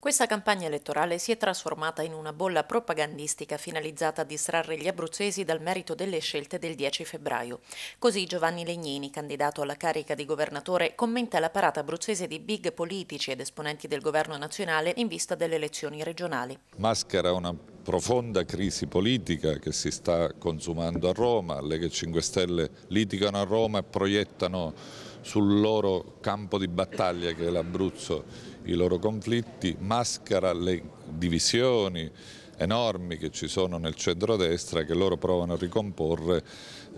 Questa campagna elettorale si è trasformata in una bolla propagandistica finalizzata a distrarre gli abruzzesi dal merito delle scelte del 10 febbraio. Così Giovanni Legnini, candidato alla carica di governatore, commenta la parata abruzzese di big politici ed esponenti del governo nazionale in vista delle elezioni regionali. Maschera una profonda crisi politica che si sta consumando a Roma, le 5 Stelle litigano a Roma e proiettano sul loro campo di battaglia che è l'Abruzzo i loro conflitti, maschera le divisioni, enormi che ci sono nel centro-destra che loro provano a ricomporre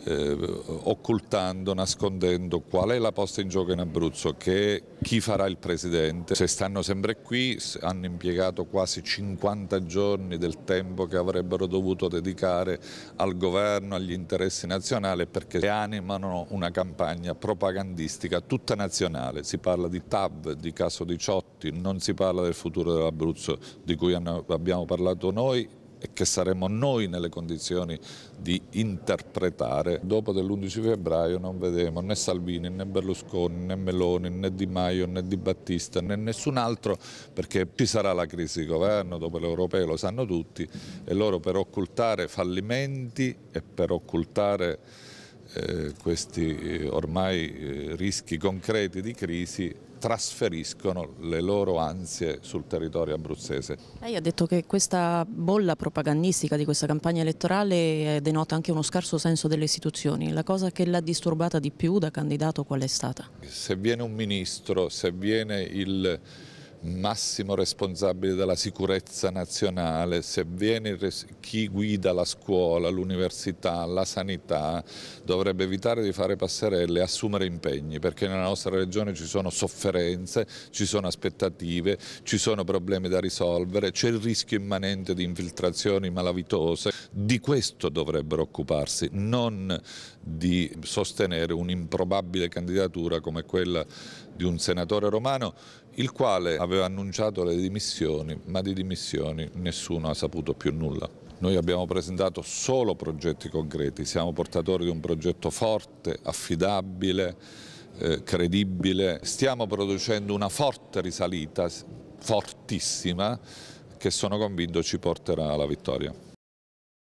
eh, occultando, nascondendo qual è la posta in gioco in Abruzzo, che chi farà il presidente. Se stanno sempre qui hanno impiegato quasi 50 giorni del tempo che avrebbero dovuto dedicare al governo, agli interessi nazionali perché animano una campagna propagandistica tutta nazionale. Si parla di TAV, di caso 18, non si parla del futuro dell'Abruzzo di cui abbiamo parlato noi noi e che saremo noi nelle condizioni di interpretare. Dopo dell'11 febbraio non vedremo né Salvini, né Berlusconi, né Meloni, né Di Maio, né Di Battista, né nessun altro, perché ci sarà la crisi di governo dopo l'europeo, lo sanno tutti, e loro per occultare fallimenti e per occultare eh, questi eh, ormai eh, rischi concreti di crisi trasferiscono le loro ansie sul territorio abruzzese. Lei ha detto che questa bolla propagandistica di questa campagna elettorale denota anche uno scarso senso delle istituzioni. La cosa che l'ha disturbata di più da candidato qual è stata? Se viene un ministro, se viene il massimo responsabile della sicurezza nazionale, se viene chi guida la scuola, l'università, la sanità, dovrebbe evitare di fare passerelle e assumere impegni, perché nella nostra regione ci sono sofferenze, ci sono aspettative, ci sono problemi da risolvere, c'è il rischio immanente di infiltrazioni malavitose, di questo dovrebbero occuparsi, non di sostenere un'improbabile candidatura come quella di un senatore romano, il quale aveva aveva annunciato le dimissioni, ma di dimissioni nessuno ha saputo più nulla. Noi abbiamo presentato solo progetti concreti, siamo portatori di un progetto forte, affidabile, eh, credibile. Stiamo producendo una forte risalita, fortissima, che sono convinto ci porterà alla vittoria.